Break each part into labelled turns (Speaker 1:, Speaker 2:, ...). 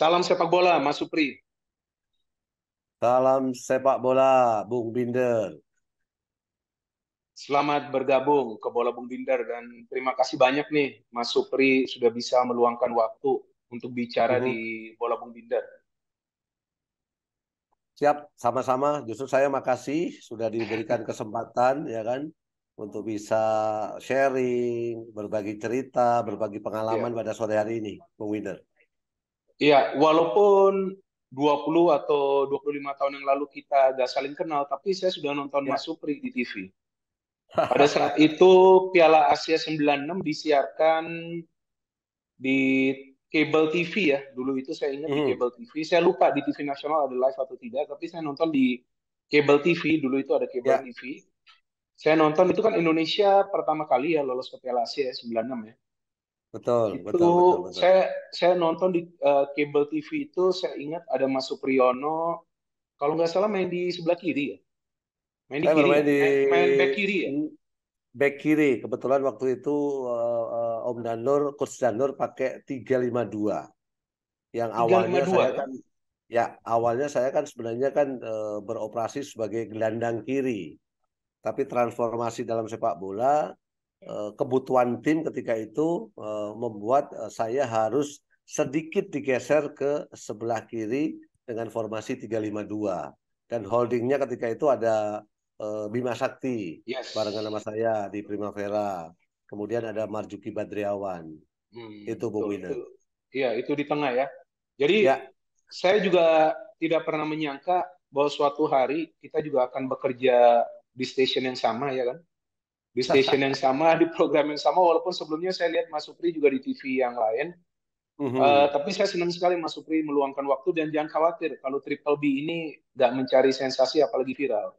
Speaker 1: Salam sepak bola, Mas Supri.
Speaker 2: Salam sepak bola, Bung Binder.
Speaker 1: Selamat bergabung ke Bola Bung Binder dan terima kasih banyak nih Mas Supri sudah bisa meluangkan waktu untuk bicara di mhm. Bola Bung Binder.
Speaker 2: Siap, sama-sama. Justru saya makasih sudah diberikan kesempatan ya kan untuk bisa sharing, berbagi cerita, berbagi pengalaman yeah. pada sore hari ini, Bung Winder.
Speaker 1: Iya, walaupun 20 atau 25 tahun yang lalu kita agak saling kenal, tapi saya sudah nonton ya. Mas Supri di TV. Pada saat itu Piala Asia 96 disiarkan di cable TV ya. Dulu itu saya ingat hmm. di cable TV. Saya lupa di TV nasional ada live atau tidak, tapi saya nonton di cable TV. Dulu itu ada cable ya. TV. Saya nonton itu kan Indonesia pertama kali ya lolos ke Piala Asia 96 ya.
Speaker 2: Betul, itu betul, betul,
Speaker 1: betul. saya saya nonton di uh, kabel TV itu saya ingat ada Mas Supriyono kalau nggak salah main di sebelah kiri ya main di saya kiri ya? main, di... main back kiri ya
Speaker 2: back kiri kebetulan waktu itu uh, uh, Om Danur coach Danur pakai 352 yang 352, awalnya saya kan ya awalnya saya kan sebenarnya kan uh, beroperasi sebagai gelandang kiri tapi transformasi dalam sepak bola Eh, kebutuhan tim ketika itu eh, membuat eh, saya harus sedikit digeser ke sebelah kiri dengan formasi 352 dan holdingnya ketika itu ada Bima Sakti yes. barengan sama saya di Primavera kemudian ada Marjuki Badriawan hmm, itu Bu Wina Iya itu di tengah ya jadi ya. saya juga tidak pernah
Speaker 1: menyangka bahwa suatu hari kita juga akan bekerja di stasiun yang sama ya kan
Speaker 2: di stasiun yang sama, di
Speaker 1: program yang sama, walaupun sebelumnya saya lihat Mas Supri juga di TV yang lain. mm Uh, tapi saya senang sekali Mas Supri meluangkan waktu dan jangan khawatir kalau Triple B ini nggak mencari sensasi apalagi viral.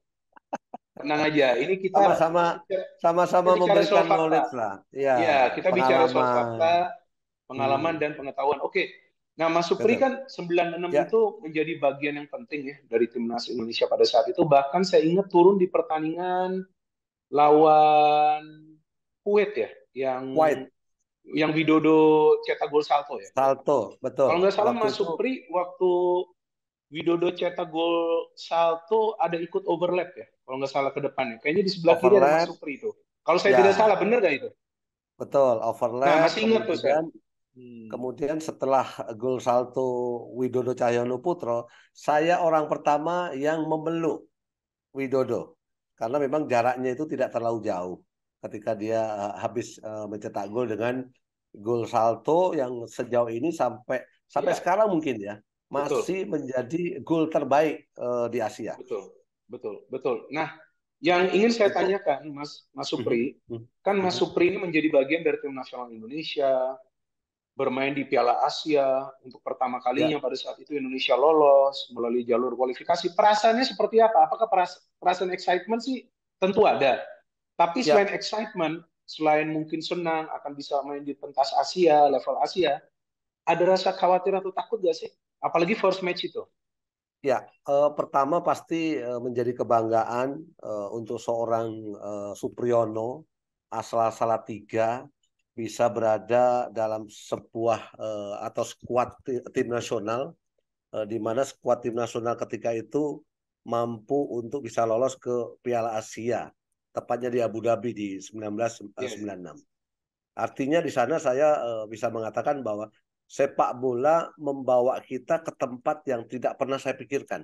Speaker 1: Tenang aja, ini kita sama-sama
Speaker 2: sama-sama memberikan knowledge lah. Ya, ya kita pengalaman. bicara soal fakta,
Speaker 1: pengalaman hmm. dan pengetahuan. Oke. Okay. Nah, Mas Supri Betul. kan 96 ya. itu menjadi bagian yang penting ya dari timnas Indonesia pada saat itu. Bahkan saya ingat turun di pertandingan lawan Kuwait ya yang White. yang Widodo
Speaker 2: cetak gol salto ya. Salto, betul. Kalau nggak salah Mas Supri waktu Widodo
Speaker 1: cetak gol salto ada ikut overlap ya. Kalau nggak salah ke depannya. Kayaknya di sebelah overlap. kiri ada masuk
Speaker 2: pri itu. Kalau saya ya. tidak salah benar nggak itu? Betul, overlap. Nah, masih ingat tuh saya. Hmm. Kemudian setelah gol salto Widodo Cahyono Putro, saya orang pertama yang memeluk Widodo karena memang jaraknya itu tidak terlalu jauh ketika dia eh, habis eh, mencetak gol dengan gol salto yang sejauh ini sampai sampai ya. sekarang mungkin ya masih betul. menjadi gol terbaik uh, di Asia. Betul, betul, betul. Nah, yang ingin saya tanyakan
Speaker 1: Mas Mas mhm. Supri, mhm. kan Mas mhm. Supri ini menjadi bagian dari tim nasional Indonesia, bermain di Piala Asia untuk pertama kalinya ya. pada saat itu Indonesia lolos melalui jalur kualifikasi. Perasaannya seperti apa? Apakah perasaan excitement sih? Tentu ada. Tapi ya. selain ya. excitement, selain mungkin senang akan bisa main di pentas Asia, level Asia, ada rasa khawatir atau takut gak sih? Apalagi first match itu.
Speaker 2: Ya, eh, pertama pasti eh, menjadi kebanggaan eh, untuk seorang eh, Supriyono asal Salatiga bisa berada dalam sebuah uh, atau skuad tim nasional uh, di mana skuad tim nasional ketika itu mampu untuk bisa lolos ke Piala Asia tepatnya di Abu Dhabi di 1996. Yeah. Eh, iya, iya. Artinya di sana saya uh, bisa mengatakan bahwa sepak bola membawa kita ke tempat yang tidak pernah saya pikirkan.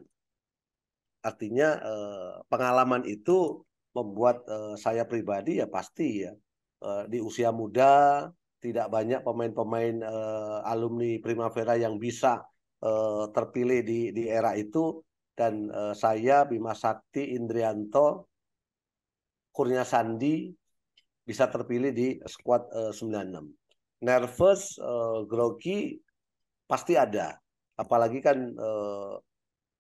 Speaker 2: Artinya uh, pengalaman itu membuat uh, saya pribadi ya pasti ya Eh, di usia muda tidak banyak pemain-pemain uh, alumni Primavera yang bisa uh, terpilih di di era itu dan uh, saya Bima Sakti Indrianto Kurnia Sandi bisa terpilih di skuad uh, 96. Nervous, uh, grogi pasti ada. Apalagi kan uh,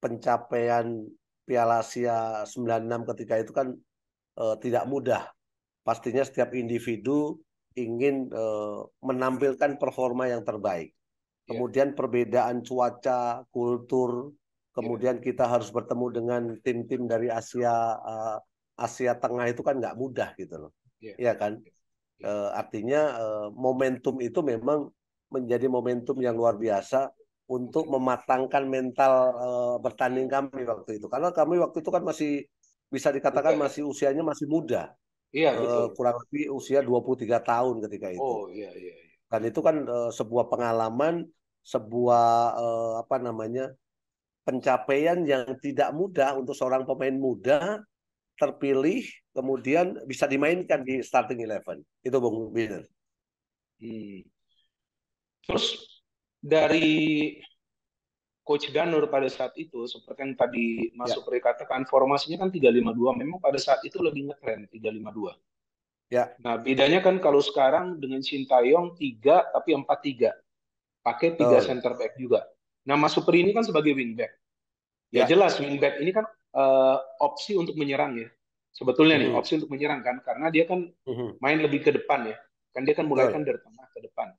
Speaker 2: pencapaian Piala Asia 96 ketika itu kan uh, tidak mudah pastinya setiap individu ingin eh, menampilkan performa yang terbaik. Iya. Kemudian yeah. perbedaan cuaca, kultur, kemudian yeah. kita harus bertemu dengan tim-tim dari Asia uh, Asia Tengah itu kan nggak mudah gitu loh. Iya ya kan? Uh, artinya uh, momentum itu memang menjadi momentum yang luar biasa untuk mematangkan mental uh, bertanding kami waktu itu. Karena kami waktu itu kan masih bisa dikatakan masih usianya masih muda.
Speaker 1: Iya, eh, betul. kurang
Speaker 2: lebih usia 23 tahun ketika itu. Oh, iya iya. iya. Dan itu kan uh, sebuah pengalaman, sebuah uh, apa namanya? pencapaian yang tidak mudah untuk seorang pemain muda terpilih kemudian bisa dimainkan di starting eleven. Itu Bung Binder. Hmm. Terus dari Coach Ganur pada saat itu seperti
Speaker 1: yang tadi Mas ya. Supri katakan formasinya kan 352 memang pada saat itu lebih ngetren 352. Ya. Nah, bedanya kan kalau sekarang dengan Sintayong 3 tapi 4 3. Pakai 3 oh. center back juga. Nah, Mas Supri ini kan sebagai wingback. Ya, ya jelas wingback ini kan uh, opsi untuk menyerang ya. Sebetulnya -hmm. nih opsi untuk menyerang kan karena dia kan -hmm. main lebih ke depan ya. Kan dia kan mulai kan dari tengah ke depan.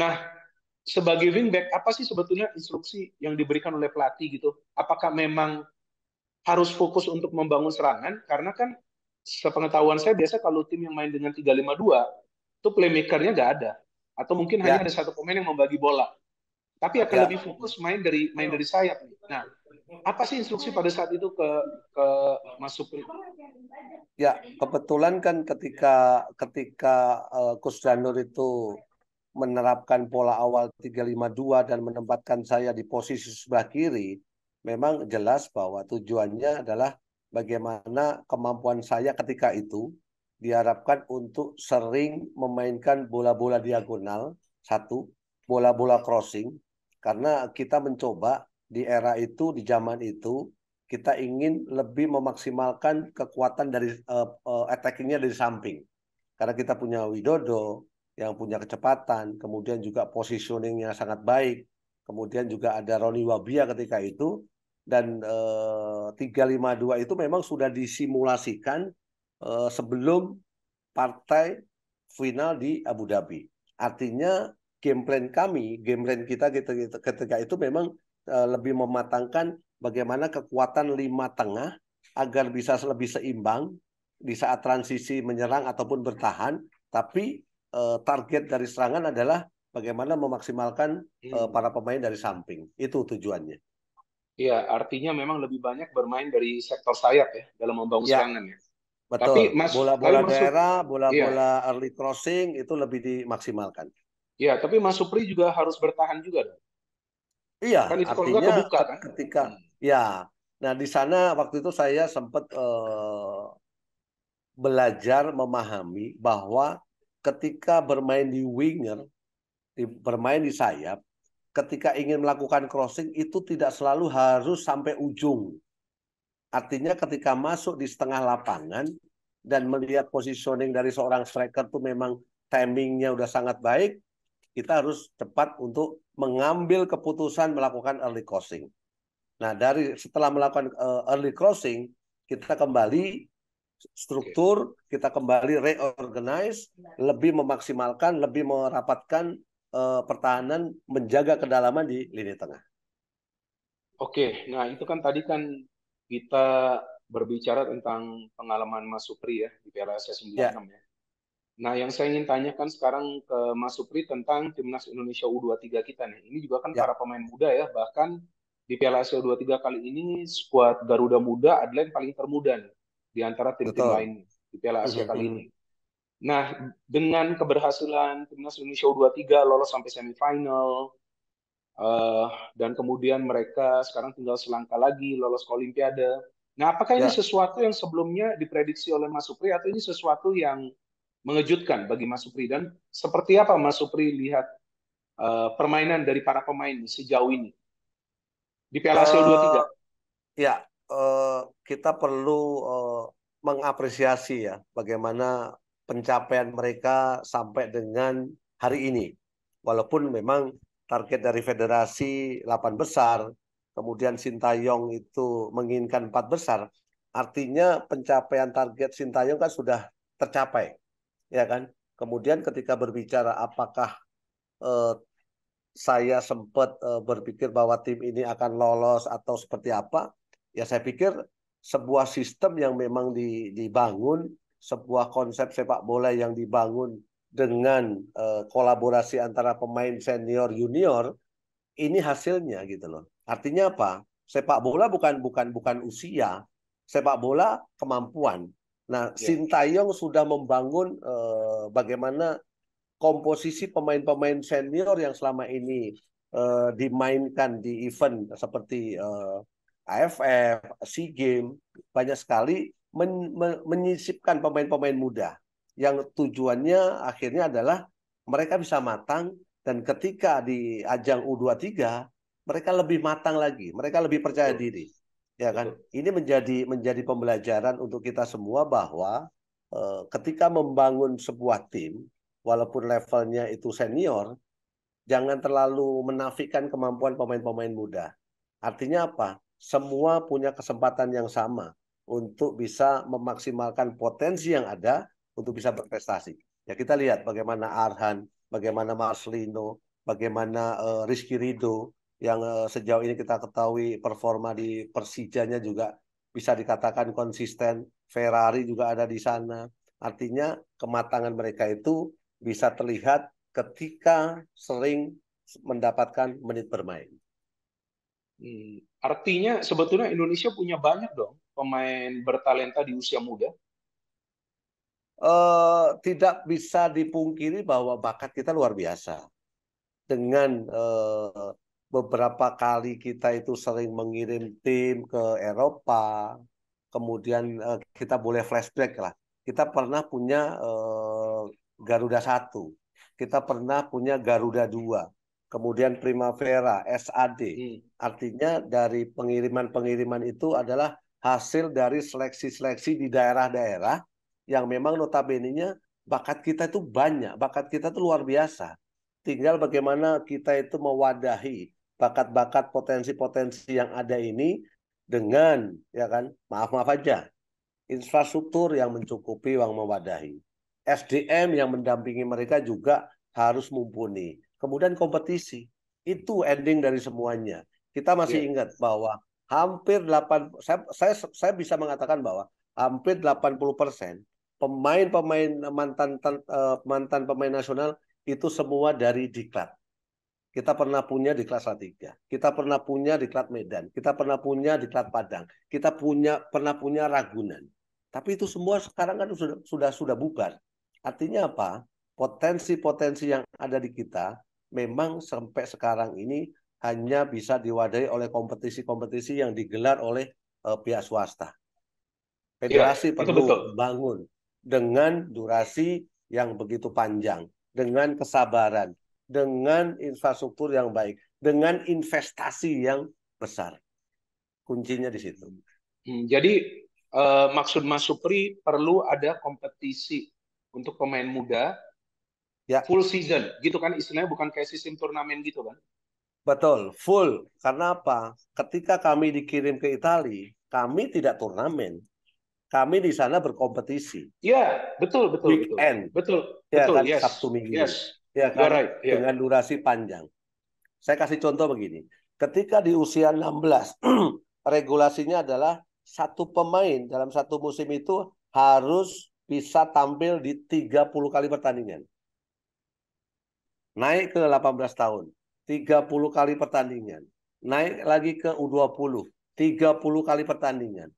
Speaker 1: Nah, sebagai wingback apa sih sebetulnya instruksi yang diberikan oleh pelatih gitu? Apakah memang harus fokus untuk membangun serangan? Karena kan sepengetahuan saya biasa kalau tim yang main dengan 352 itu playmakernya nggak ada atau mungkin ya. hanya ada satu pemain yang membagi bola. Tapi akan ya. lebih fokus main dari main dari sayap. Nah, apa sih instruksi pada saat itu ke ke masuk?
Speaker 2: Ya, kebetulan kan ketika ketika uh, eh, Kus itu menerapkan pola awal 352 dan menempatkan saya di posisi sebelah kiri, memang jelas bahwa tujuannya adalah bagaimana kemampuan saya ketika itu diharapkan untuk sering memainkan bola-bola diagonal, satu, bola-bola crossing, karena kita mencoba di era itu, di zaman itu, kita ingin lebih memaksimalkan kekuatan dari uh, uh, attackingnya dari samping. Karena kita punya Widodo, yang punya kecepatan, kemudian juga positioningnya sangat baik, kemudian juga ada Roni Wabia ketika itu, dan eh, 352 itu memang sudah disimulasikan eh, sebelum partai final di Abu Dhabi. Artinya game plan kami, game plan kita ketika itu memang eh, lebih mematangkan bagaimana kekuatan lima tengah agar bisa lebih seimbang di saat transisi menyerang ataupun bertahan, tapi uh, target dari serangan adalah bagaimana memaksimalkan eh, hmm. uh, para pemain dari samping. Itu tujuannya.
Speaker 1: Iya, artinya memang lebih banyak bermain dari sektor sayap ya dalam membangun ya. serangan ya. Betul. Tapi bola-bola daerah, iya. bola-bola
Speaker 2: iya. early crossing itu lebih dimaksimalkan. Iya, tapi
Speaker 1: Mas Supri juga harus bertahan juga
Speaker 2: Iya, kan itu artinya kebuka,
Speaker 1: kan? ketika hmm.
Speaker 2: ya. Nah, di sana waktu itu saya sempat uh, eh, belajar memahami bahwa ketika bermain di winger, di, bermain di sayap, ketika ingin melakukan crossing itu tidak selalu harus sampai ujung. Artinya ketika masuk di setengah lapangan dan melihat positioning dari seorang striker itu memang timingnya sudah sangat baik, kita harus cepat untuk mengambil keputusan melakukan early crossing. Nah, dari setelah melakukan uh, early crossing, kita kembali struktur, kita kembali reorganize, lebih memaksimalkan, lebih merapatkan uh, pertahanan, menjaga kedalaman di lini tengah.
Speaker 1: Oke, nah itu kan tadi kan kita berbicara tentang pengalaman Mas Supri ya di Piala Asia 96 ya. ya. Nah, yang saya ingin tanyakan sekarang ke Mas Supri tentang timnas Indonesia U23 kita nih. Ini juga kan ya. para pemain muda ya, bahkan di Piala Asia U23 kali ini skuad Garuda Muda adalah yang paling termuda nih di antara tim-tim lain di Piala Asia kali ini. Nah, dengan keberhasilan Timnas Indonesia U23 lolos sampai semifinal, uh, dan kemudian mereka sekarang tinggal selangkah lagi lolos ke Olimpiade. Nah, apakah ya. ini sesuatu yang sebelumnya diprediksi oleh Mas Supri atau ini sesuatu yang mengejutkan bagi Mas Supri? Dan seperti apa Mas Supri lihat uh, permainan dari para pemain sejauh ini di Piala Asia uh,
Speaker 2: 23? Eh, ya, Eh, kita perlu eh, mengapresiasi ya bagaimana pencapaian mereka sampai dengan hari ini. Walaupun memang target dari federasi 8 besar, kemudian Sintayong itu menginginkan 4 besar, artinya pencapaian target Sintayong kan sudah tercapai. Ya kan? Kemudian ketika berbicara apakah eh, saya sempat eh, berpikir bahwa tim ini akan lolos atau seperti apa, ya saya pikir sebuah sistem yang memang dibangun, sebuah konsep sepak bola yang dibangun dengan eh, kolaborasi antara pemain senior junior, ini hasilnya gitu loh. Artinya apa? Sepak bola bukan bukan bukan usia, sepak bola kemampuan. Nah, ya. Sintayong sudah membangun eh, bagaimana komposisi pemain-pemain senior yang selama ini eh, dimainkan di event seperti eh, AFF, SEA Game, banyak sekali men, men, menyisipkan pemain-pemain muda yang tujuannya akhirnya adalah mereka bisa matang dan ketika di ajang U23 mereka lebih matang lagi, mereka lebih percaya diri. Ya kan? Ini menjadi menjadi pembelajaran untuk kita semua bahwa e, ketika membangun sebuah tim walaupun levelnya itu senior jangan terlalu menafikan kemampuan pemain-pemain muda. Artinya apa? semua punya kesempatan yang sama untuk bisa memaksimalkan potensi yang ada untuk bisa berprestasi. Ya kita lihat bagaimana Arhan, bagaimana Marcelino, bagaimana uh, Rizky Rido yang uh, sejauh ini kita ketahui performa di Persijanya juga bisa dikatakan konsisten. Ferrari juga ada di sana. Artinya kematangan mereka itu bisa terlihat ketika sering mendapatkan menit bermain. Hmm.
Speaker 1: Artinya sebetulnya Indonesia punya banyak dong pemain bertalenta di usia muda.
Speaker 2: Uh, tidak bisa dipungkiri bahwa bakat kita luar biasa. Dengan uh, beberapa kali kita itu sering mengirim tim ke Eropa, kemudian uh, kita boleh flashback lah. Kita pernah punya uh, Garuda satu, kita pernah punya Garuda dua, kemudian Primavera, SAD. Hmm Artinya dari pengiriman-pengiriman itu adalah hasil dari seleksi-seleksi di daerah-daerah yang memang notabene-nya bakat kita itu banyak, bakat kita itu luar biasa. Tinggal bagaimana kita itu mewadahi bakat-bakat potensi-potensi yang ada ini dengan ya kan maaf-maaf aja infrastruktur yang mencukupi yang mewadahi. SDM yang mendampingi mereka juga harus mumpuni. Kemudian kompetisi. Itu ending dari semuanya. Kita masih yeah. ingat bahwa hampir 8 saya, saya saya bisa mengatakan bahwa hampir 80 persen pemain-pemain mantan eh, mantan pemain nasional itu semua dari diklat. Kita pernah punya di kelas tiga, kita pernah punya di kelas Medan, kita pernah punya di kelas Padang, kita punya pernah punya Ragunan. Tapi itu semua sekarang kan sudah sudah sudah bubar. Artinya apa? Potensi-potensi yang ada di kita memang sampai sekarang ini hanya bisa diwadahi oleh kompetisi-kompetisi yang digelar oleh uh, pihak swasta. Federasi ya, perlu betul. bangun dengan durasi yang begitu panjang, dengan kesabaran, dengan infrastruktur yang baik, dengan investasi yang besar. Kuncinya di situ. Hmm, jadi uh, maksud Mas Supri perlu ada
Speaker 1: kompetisi untuk pemain muda ya. full season, gitu kan? Istilahnya bukan kayak sistem turnamen gitu kan?
Speaker 2: Betul, full. Karena apa? Ketika kami dikirim ke Italia, kami tidak turnamen. Kami di sana berkompetisi. Iya, betul, betul. Weekend. Betul, betul. Ya, betul, kan? yes. Sabtu minggu. Yes. Ya, kan? right. yeah. Dengan durasi panjang. Saya kasih contoh begini. Ketika di usia 16, regulasinya adalah satu pemain dalam satu musim itu harus bisa tampil di 30 kali pertandingan. Naik ke 18 tahun 30 kali pertandingan, naik lagi ke U20, 30 kali pertandingan.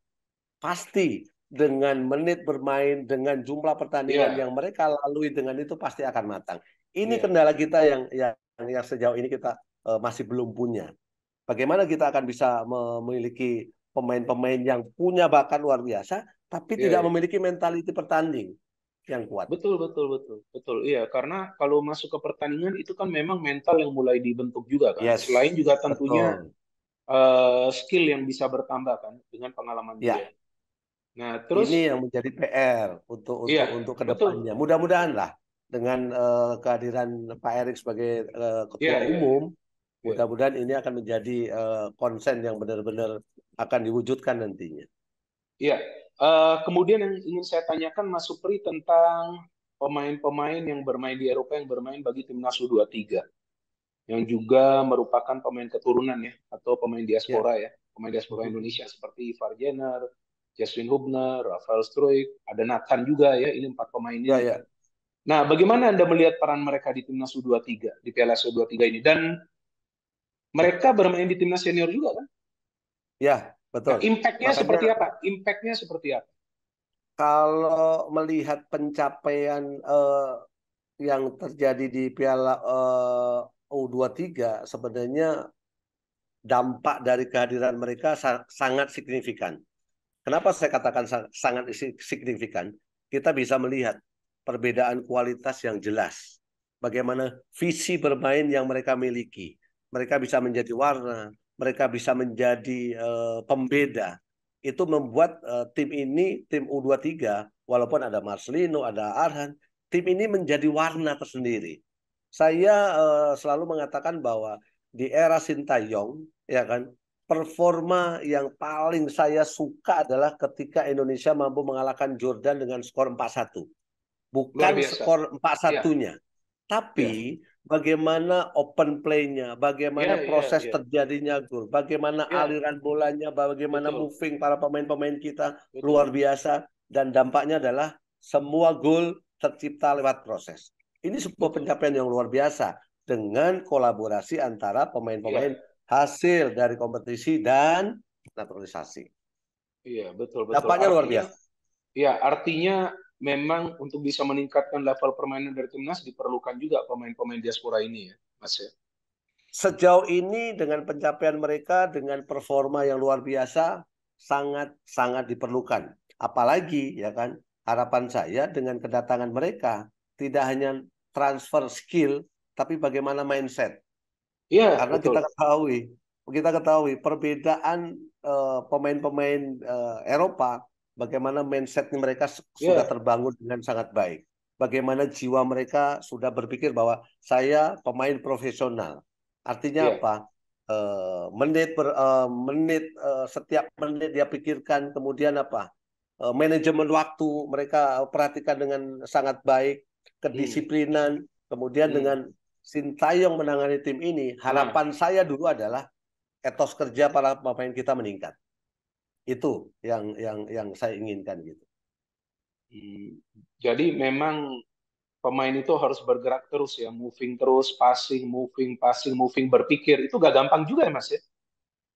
Speaker 2: Pasti dengan menit bermain, dengan jumlah pertandingan yeah. yang mereka lalui dengan itu pasti akan matang. Ini yeah. kendala kita yang yang yang sejauh ini kita uh, masih belum punya. Bagaimana kita akan bisa memiliki pemain-pemain yang punya bakat luar biasa tapi yeah. tidak iya. memiliki mentaliti pertanding yang kuat.
Speaker 1: Betul, betul, betul, betul. Iya, karena kalau masuk ke pertandingan itu kan memang mental yang mulai dibentuk juga kan. Yes. Selain juga tentunya uh, skill yang bisa bertambah kan dengan pengalaman ya. dia. Nah, terus ini yang
Speaker 2: menjadi PR untuk ya, untuk, iya, ke depannya. Mudah-mudahan lah dengan uh, kehadiran Pak Erik sebagai uh, ketua ya, umum, ya. mudah-mudahan ya. ini akan menjadi uh, konsen yang benar-benar akan diwujudkan nantinya.
Speaker 1: Iya, Uh, kemudian yang ingin saya tanyakan Mas Supri tentang pemain-pemain yang bermain di Eropa yang bermain bagi timnas U23 yang juga merupakan pemain keturunan ya atau pemain diaspora yeah. ya pemain diaspora mm-hmm. Indonesia seperti Ivar Jenner, Jaswin Hubner, Rafael Struik, ada Nathan juga ya ini empat pemainnya. Yeah, yeah. Nah, bagaimana Anda melihat peran mereka di timnas U23 di Piala U23 ini dan mereka bermain di timnas senior juga kan? Ya, Betul. Nah, impactnya seperti apa? Impactnya seperti apa?
Speaker 2: Kalau melihat pencapaian uh, yang terjadi di Piala eh, uh, U23, sebenarnya dampak dari kehadiran mereka sangat signifikan. Kenapa saya katakan sangat signifikan? Kita bisa melihat perbedaan kualitas yang jelas. Bagaimana visi bermain yang mereka miliki. Mereka bisa menjadi warna, mereka bisa menjadi uh, pembeda itu membuat uh, tim ini tim U23 walaupun ada Marcelino ada Arhan tim ini menjadi warna tersendiri saya uh, selalu mengatakan bahwa di era Sintayong ya kan performa yang paling saya suka adalah ketika Indonesia mampu mengalahkan Jordan dengan skor 4-1. Bukan skor 4-1-nya. Ya. Tapi yeah. bagaimana open play-nya, bagaimana yeah, ya, proses yeah, yeah. terjadinya gol, bagaimana yeah. aliran bolanya, bagaimana Betul. moving para pemain-pemain kita Betul. luar biasa dan dampaknya adalah semua gol tercipta lewat proses. Ini sebuah pencapaian yang luar biasa dengan kolaborasi antara pemain-pemain yeah. hasil dari kompetisi dan naturalisasi.
Speaker 1: Iya, betul betul. Dampaknya luar biasa. Iya, artinya memang untuk bisa meningkatkan level permainan dari timnas diperlukan juga pemain-pemain diaspora ini ya, Mas ya.
Speaker 2: Sejauh ini dengan pencapaian mereka dengan performa yang luar biasa sangat sangat diperlukan. Apalagi ya kan harapan saya dengan kedatangan mereka tidak hanya transfer skill tapi bagaimana mindset. Iya, karena betul. kita ketahui, kita ketahui perbedaan eh, pemain-pemain uh, uh, Eropa bagaimana mindset mereka yeah. sudah terbangun dengan sangat baik. Bagaimana jiwa mereka sudah berpikir bahwa saya pemain profesional. Artinya yeah. apa? Uh, menit per uh, eh, menit uh, setiap menit dia pikirkan kemudian apa? Uh, manajemen waktu mereka perhatikan dengan sangat baik, kedisiplinan, hmm. kemudian hmm. dengan Sintayong menangani tim ini, harapan hmm. saya dulu adalah etos kerja para pemain kita meningkat itu yang yang yang saya inginkan gitu. Hmm.
Speaker 1: Jadi memang pemain itu harus bergerak terus ya, moving terus, passing, moving, passing, moving, berpikir. Itu gak gampang juga ya Mas ya?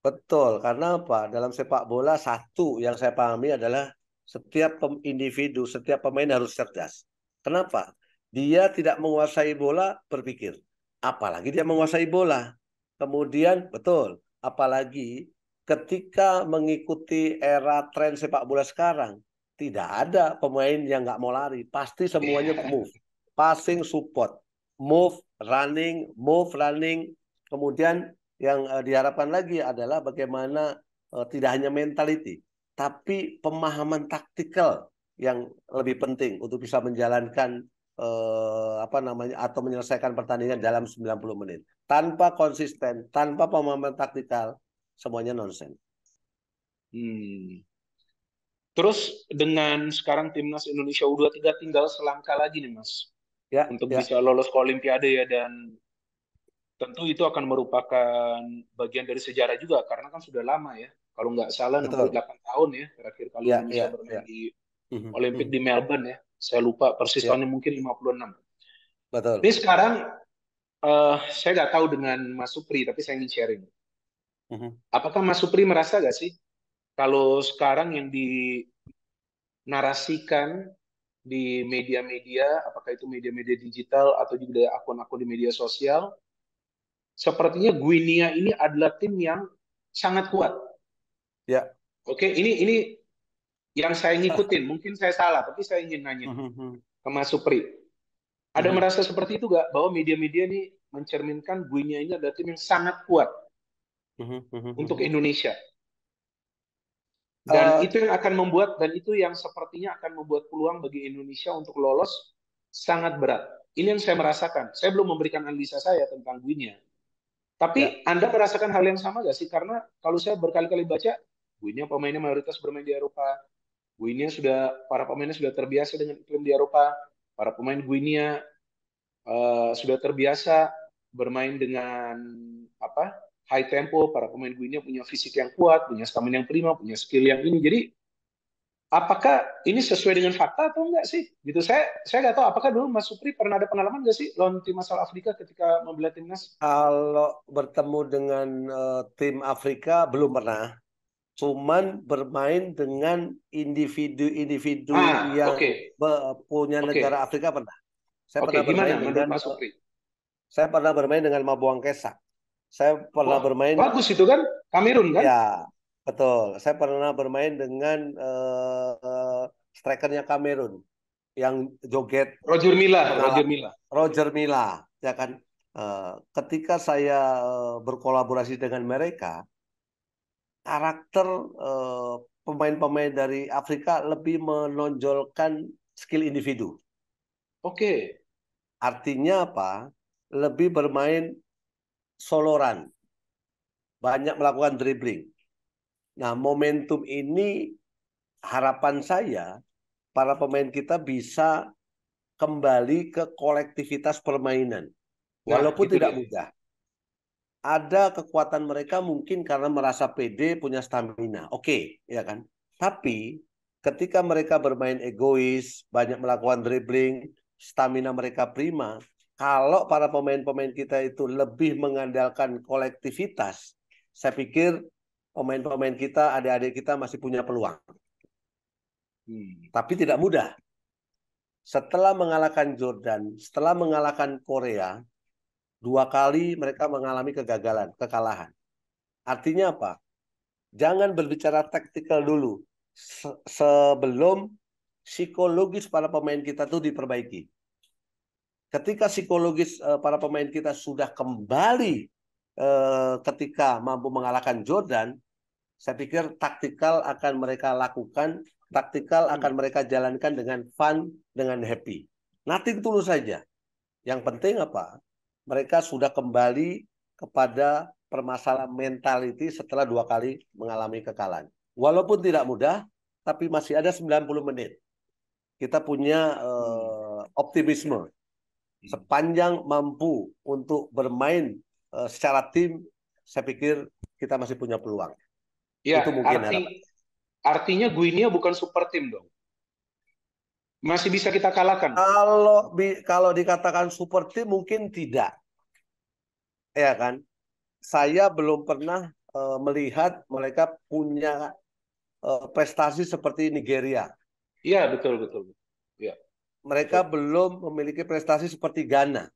Speaker 2: Betul, karena apa? Dalam sepak bola satu yang saya pahami adalah setiap individu, setiap pemain harus cerdas. Kenapa? Dia tidak menguasai bola, berpikir. Apalagi dia menguasai bola. Kemudian, betul, apalagi ketika mengikuti era tren sepak bola sekarang, tidak ada pemain yang nggak mau lari. Pasti semuanya iya. move. Passing support. Move, running, move, running. Kemudian yang uh, diharapkan lagi adalah bagaimana uh, tidak hanya mentality, tapi pemahaman taktikal yang lebih penting untuk bisa menjalankan eh, apa namanya atau menyelesaikan pertandingan dalam 90 menit. Tanpa konsisten, tanpa pemahaman taktikal, semuanya nonsen.
Speaker 1: Hmm. Terus dengan sekarang timnas Indonesia U23 tinggal selangkah lagi nih Mas. Ya, untuk ya. bisa lolos ke Olimpiade ya dan tentu itu akan merupakan bagian dari sejarah juga karena kan sudah lama ya. Kalau nggak salah Betul. 68 tahun ya terakhir kali ya, Indonesia ya, bermain ya. di mhm, Olimpik mhm. di Melbourne ya. Saya lupa persis ya. tahunnya mungkin 56.
Speaker 2: Betul. Tapi sekarang
Speaker 1: uh, saya nggak tahu dengan Mas Supri tapi saya ingin sharing. -hmm. Apakah Mas Supri merasa gak sih kalau sekarang yang dinarasikan di media-media, apakah itu media-media digital atau juga akun-akun di media sosial, sepertinya Guinea ini adalah tim yang sangat kuat. Ya. Oke, ini ini yang saya ngikutin, mungkin saya salah, tapi saya ingin nanya mm-hmm, mm-hmm. ke Mas Supri. Ada mm-hmm. merasa seperti itu gak bahwa media-media ini mencerminkan Guinea ini adalah tim yang sangat kuat? Mhm, mhm, mhm, untuk Indonesia. Dan uh, itu yang akan membuat dan itu yang sepertinya akan membuat peluang bagi Indonesia untuk lolos sangat berat. Ini yang saya merasakan. Saya belum memberikan analisa saya tentang Guinea. Tapi ya. Anda merasakan hal yang sama gak sih? Karena kalau saya berkali-kali baca, Guinea pemainnya mayoritas bermain di Eropa. Guinea sudah para pemainnya sudah terbiasa dengan iklim di Eropa. Para pemain Guinea uh, sudah terbiasa bermain dengan apa? high tempo, para pemain gue ini punya fisik yang kuat, punya stamina yang prima, punya skill yang ini. Jadi apakah ini sesuai dengan fakta atau enggak sih? Gitu saya saya nggak tahu apakah dulu Mas Supri pernah ada pengalaman nggak sih lawan tim asal Afrika ketika
Speaker 2: membela timnas? Kalau bertemu dengan uh, tim Afrika belum pernah. Cuman bermain dengan individu-individu ah, yang okay. punya negara okay. Afrika pernah.
Speaker 1: Saya okay, pernah bermain dengan Mas Supri?
Speaker 2: Saya pernah bermain dengan Mabuang Kesak saya pernah oh, bermain. Bagus itu kan, Kamerun kan? Ya, betul. Saya pernah bermain dengan uh, uh, strikernya Kamerun yang joget. Roger Mila. uh, nah, Roger Mila. Roger Mila, ya kan. Uh, ketika saya uh, berkolaborasi dengan mereka, karakter pemain pemain-pemain dari Afrika lebih menonjolkan skill individu. Oke. Okay. Artinya apa? Lebih bermain soloran, banyak melakukan dribbling. Nah, momentum ini harapan saya para pemain kita bisa kembali ke kolektivitas permainan. Nah, Walaupun nah, tidak dia. mudah. Ada kekuatan mereka mungkin karena merasa pede, punya stamina. Oke, okay, ya kan? Tapi ketika mereka bermain egois, banyak melakukan dribbling, stamina mereka prima, kalau para pemain-pemain kita itu lebih mengandalkan kolektivitas, saya pikir pemain-pemain kita, adik-adik kita masih punya peluang. Hmm. Tapi tidak mudah. Setelah mengalahkan Jordan, setelah mengalahkan Korea, dua kali mereka mengalami kegagalan, kekalahan. Artinya apa? Jangan berbicara taktikal dulu Se sebelum psikologis para pemain kita itu diperbaiki ketika psikologis eh, para pemain kita sudah kembali eh, ketika mampu mengalahkan Jordan, saya pikir taktikal akan mereka lakukan, taktikal hmm. akan mereka jalankan dengan fun, dengan happy. Nanti tulus saja. Yang penting apa? Mereka sudah kembali kepada permasalahan mentality setelah dua kali mengalami kekalahan. Walaupun tidak mudah, tapi masih ada 90 menit. Kita punya uh, optimisme Hmm. sepanjang mampu untuk bermain uh, secara tim, saya pikir kita masih punya peluang. Ya, itu mungkin arti, artinya Guinea bukan super tim dong. Masih bisa kita kalahkan. Kalau kalau dikatakan super tim mungkin tidak. Ya kan? Saya belum pernah uh, melihat mereka punya uh, prestasi seperti Nigeria. Iya, betul betul mereka Betul. belum memiliki prestasi seperti Ghana.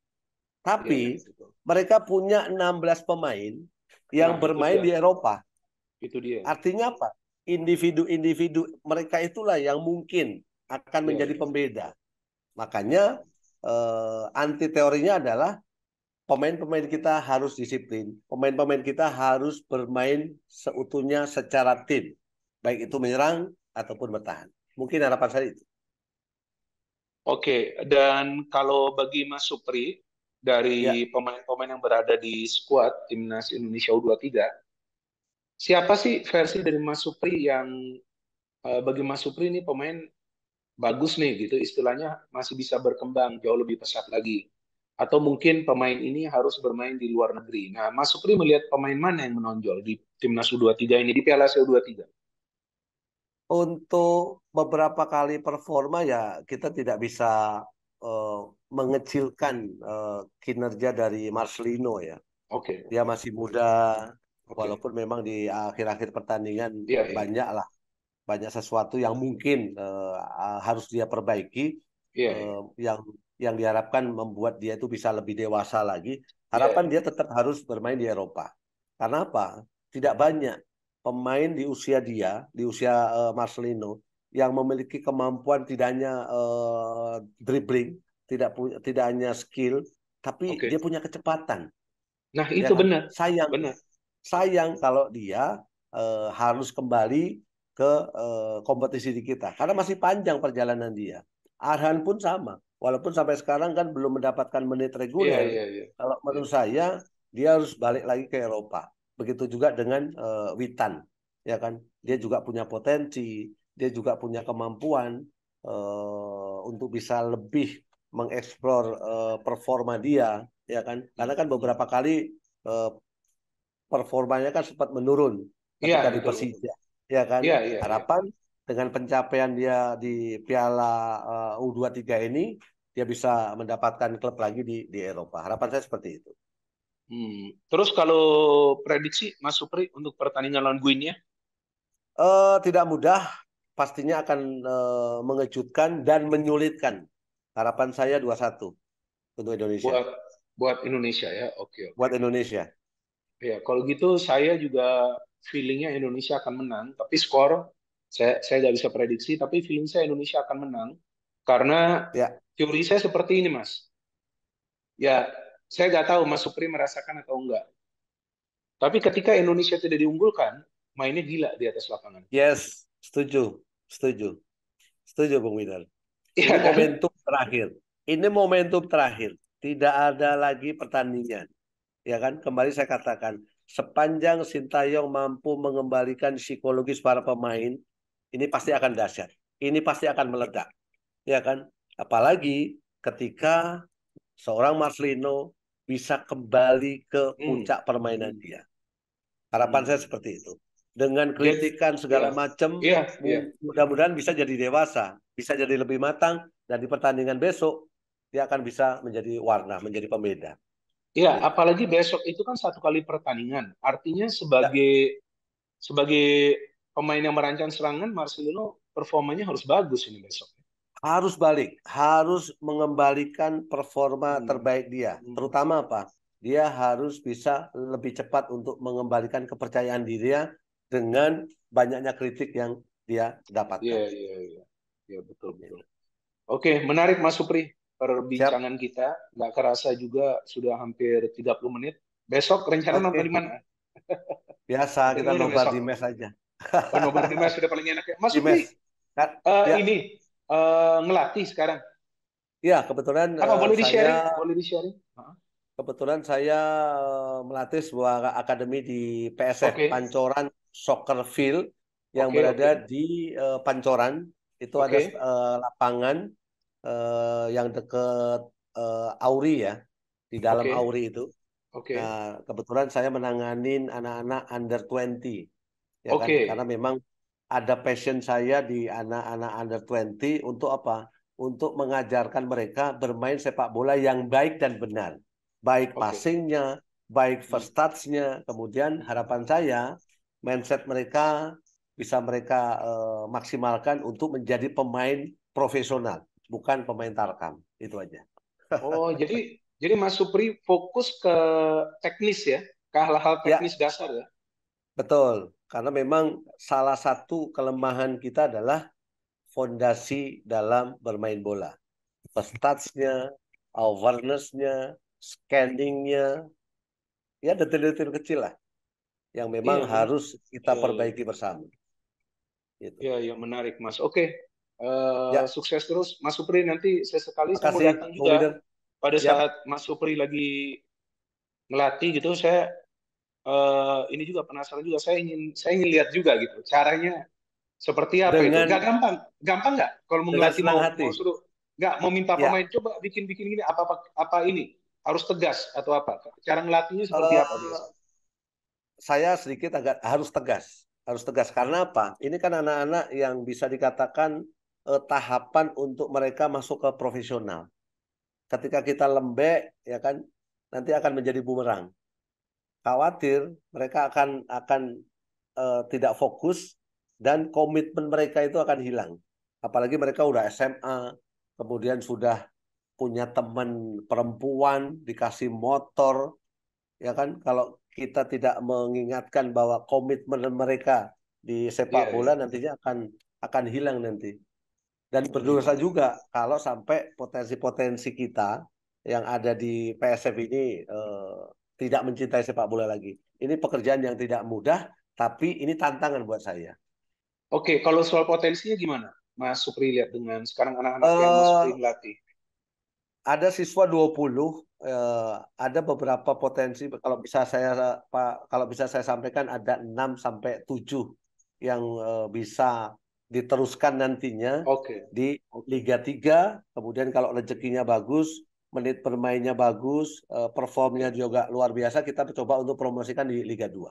Speaker 2: Tapi ya, mereka punya 16 pemain yang nah, bermain di Eropa. Itu dia. Artinya apa? Individu-individu mereka itulah yang mungkin akan ya. menjadi iya. pembeda. Makanya eh, anti teorinya adalah pemain-pemain kita harus disiplin, pemain-pemain kita harus bermain seutuhnya secara tim, baik itu menyerang ataupun bertahan. Mungkin harapan saya itu.
Speaker 1: Oke, dan kalau bagi Mas Supri dari ya. pemain-pemain ya. yang berada di skuad timnas Indonesia U23, siapa sih versi dari Mas Supri yang eh, bagi Mas Supri ini pemain bagus nih gitu, istilahnya masih bisa berkembang jauh lebih pesat lagi. Atau mungkin pemain ini harus bermain di luar negeri. Nah, Mas Supri melihat pemain mana yang menonjol di timnas U23 ini di Piala Asia U23?
Speaker 2: untuk beberapa kali performa ya kita tidak bisa uh, mengecilkan uh, kinerja dari Marcelino ya. Oke. Okay. Dia masih muda okay. walaupun memang di akhir-akhir pertandingan yeah, yeah. banyak lah banyak sesuatu yang mungkin uh, harus dia perbaiki yeah, iya, yeah. Uh, yang yang diharapkan membuat dia itu bisa lebih dewasa lagi. Iya, iya. Harapan yeah. dia tetap harus bermain di Eropa. Karena apa? Tidak banyak pemain di usia dia, di usia uh, Marcelino yang memiliki kemampuan tidak hanya uh, dribbling, tidak punya tidak hanya skill, tapi okay. dia punya kecepatan.
Speaker 1: Nah, ya itu ya, benar.
Speaker 2: Sayang. Benar. Sayang kalau dia uh, harus kembali ke uh, kompetisi di kita karena masih panjang perjalanan dia. Arhan pun sama. Walaupun sampai sekarang kan belum mendapatkan menit iya, reguler. Yeah, yeah, yeah. Kalau menurut saya dia harus balik lagi ke Eropa begitu juga dengan uh, Witan ya kan dia juga punya potensi dia juga punya kemampuan uh, untuk bisa lebih mengeksplor uh, performa dia ya kan karena kan hmm. beberapa kali uh, performanya kan sempat menurun iya, ketika ya, di Persija ya kan ya, ya, harapan ya. dengan pencapaian dia di Piala uh, U23 ini dia bisa mendapatkan klub lagi di di Eropa harapan saya seperti itu
Speaker 1: Hmm. Terus kalau prediksi Mas Supri untuk pertandingan lawan Guinea? Ya?
Speaker 2: Uh, eh, tidak mudah, pastinya akan uh, mengejutkan dan menyulitkan. Harapan saya dua satu untuk Indonesia. Buat
Speaker 1: buat Indonesia ya, oke. Okay,
Speaker 2: okay. Buat Indonesia.
Speaker 1: Ya, kalau gitu saya juga feelingnya Indonesia akan menang, tapi skor saya saya nggak bisa prediksi, tapi feeling saya Indonesia akan menang karena ya. teori saya seperti ini, Mas. Ya, saya nggak tahu Mas Supri merasakan atau enggak. Tapi ketika Indonesia tidak diunggulkan, mainnya gila di atas lapangan.
Speaker 2: Yes, setuju, setuju, setuju Bung Widal. Iya ini ya, kan? momentum terakhir. Ini momentum terakhir. Tidak ada lagi pertandingan. Ya kan? Kembali saya katakan, sepanjang Sintayong mampu mengembalikan psikologis para pemain, ini pasti akan dahsyat. Ini pasti akan meledak. Ya kan? Apalagi ketika seorang Marcelino bisa kembali ke hmm. puncak hmm. permainan dia. Harapan hmm. saya seperti itu. Dengan kritikan segala yeah. macam, yeah. yeah. mudah-mudahan bisa jadi dewasa, bisa jadi lebih matang, dan di pertandingan besok dia akan bisa menjadi warna, menjadi pembeda.
Speaker 1: Iya, gitu. apalagi besok itu kan satu kali pertandingan. Artinya ya. sebagai yeah. sebagai pemain yang
Speaker 2: merancang serangan, Marcelino performanya harus bagus ini besok harus balik, harus mengembalikan performa hmm. terbaik dia. Hmm. Terutama apa? Dia harus bisa lebih cepat untuk mengembalikan kepercayaan dirinya dengan banyaknya kritik yang dia dapatkan. Iya,
Speaker 1: iya, iya. Ya, betul, betul.
Speaker 2: Oke, menarik Mas Supri
Speaker 1: perbincangan Siap. kita. Nggak kerasa juga sudah hampir 30 menit.
Speaker 2: Besok rencana nonton di mana? Biasa, kita nobar di mes aja. Oh, di mes sudah
Speaker 1: paling enak ya. Mas Supri, uh, ya. ini uh, ngelatih sekarang?
Speaker 2: Ya, kebetulan apa eh, boleh di sharing? Boleh di sharing? Kebetulan saya eh, melatih sebuah akademi di PSF okay. Pancoran Soccer Field yang okay, berada okay. di uh, Pancoran. Itu okay. ada uh, lapangan uh, yang dekat uh, Auri ya, di dalam okay. Auri itu. Oke. Okay. Nah, kebetulan saya menanganin anak-anak under 20
Speaker 1: ya okay. kan karena
Speaker 2: memang ada passion saya di anak-anak under 20 untuk apa? Untuk mengajarkan mereka bermain sepak bola yang baik dan benar. Baik okay. passingnya, baik hmm. first touch-nya. Kemudian harapan saya mindset mereka bisa mereka uh, maksimalkan untuk menjadi pemain profesional, bukan pemain tarkam. Itu aja.
Speaker 1: Oh, jadi jadi Mas Supri fokus ke teknis ya, ke hal-hal ya. teknis ya. dasar ya.
Speaker 2: Betul. Karena memang salah satu kelemahan kita adalah fondasi dalam bermain bola. stats nya awareness-nya, scanning-nya, ya detail-detail kecil lah yang memang ya, harus kita ya, perbaiki iya. bersama.
Speaker 1: Gitu. Ya, ya menarik Mas. Oke, uh, ya. sukses terus Mas Supri. Nanti sekali Makasih, saya mau datang juga. Pada ya. saat Mas Supri lagi melatih gitu, saya uh, ini juga penasaran juga saya ingin saya ingin lihat juga gitu caranya seperti apa dengan, itu nggak gampang gampang nggak kalau mengganti mau, hati. mau suruh nggak mau minta ya. pemain
Speaker 2: ya. coba bikin bikin gini apa apa, apa ini harus tegas atau apa cara ngelatihnya seperti uh, apa eh, biasa? saya sedikit agak harus tegas harus tegas karena apa ini kan anak-anak yang bisa dikatakan eh, tahapan untuk mereka masuk ke profesional ketika kita lembek ya kan nanti akan menjadi bumerang khawatir mereka akan akan uh, tidak fokus dan komitmen mereka itu akan hilang. Apalagi mereka udah SMA, kemudian sudah punya teman perempuan, dikasih motor, ya kan? Kalau kita tidak mengingatkan bahwa komitmen mereka di sepak iya, iya. bola yeah. nantinya akan akan hilang nanti. Dan berdosa iya. juga kalau sampai potensi-potensi kita yang ada di PSF ini eh, tidak mencintai sepak bola lagi. Ini pekerjaan yang tidak mudah, tapi ini tantangan buat saya. Oke, kalau soal potensinya gimana? Mas Supri lihat dengan sekarang anak-anak uh, yang eh, Mas Supri Ada siswa 20, uh, eh, ada beberapa potensi kalau bisa saya Pak, kalau bisa saya sampaikan ada 6 sampai 7 yang uh, bisa diteruskan nantinya okay. di Liga 3, kemudian kalau rezekinya bagus menit bermainnya bagus, eh, performnya juga luar biasa. Kita coba untuk promosikan di Liga 2.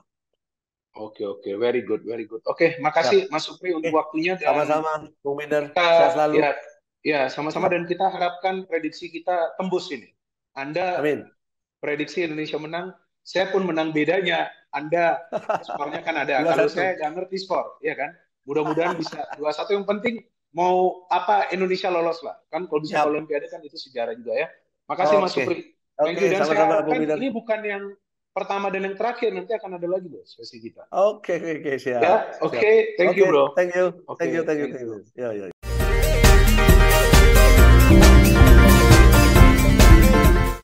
Speaker 2: Oke oke, very good, very good. Oke, makasih Siap. Mas
Speaker 1: Supri untuk waktunya. Sama-sama,
Speaker 2: Bung Minder. selalu. Ya,
Speaker 1: ya sama-sama dan kita harapkan prediksi kita tembus ini. Anda Amin. prediksi Indonesia menang, saya pun menang bedanya. Anda skornya kan ada. Kalau saya nggak ngerti skor, ya kan? Mudah-mudahan bisa dua satu. Yang penting mau apa Indonesia lolos lah. Kan kalau bisa Olimpiade kan itu sejarah juga ya. Makasih oh, Mas Supri. Thank okay, Dan sama -sama, saya harapkan ini bukan yang pertama dan yang terakhir nanti akan ada lagi bos sesi kita.
Speaker 2: Oke, okay, oke, okay, siap. Ya, oke, okay, thank okay, you bro. Thank you. Okay, thank you, thank you, thank you. Ya, ya. ya.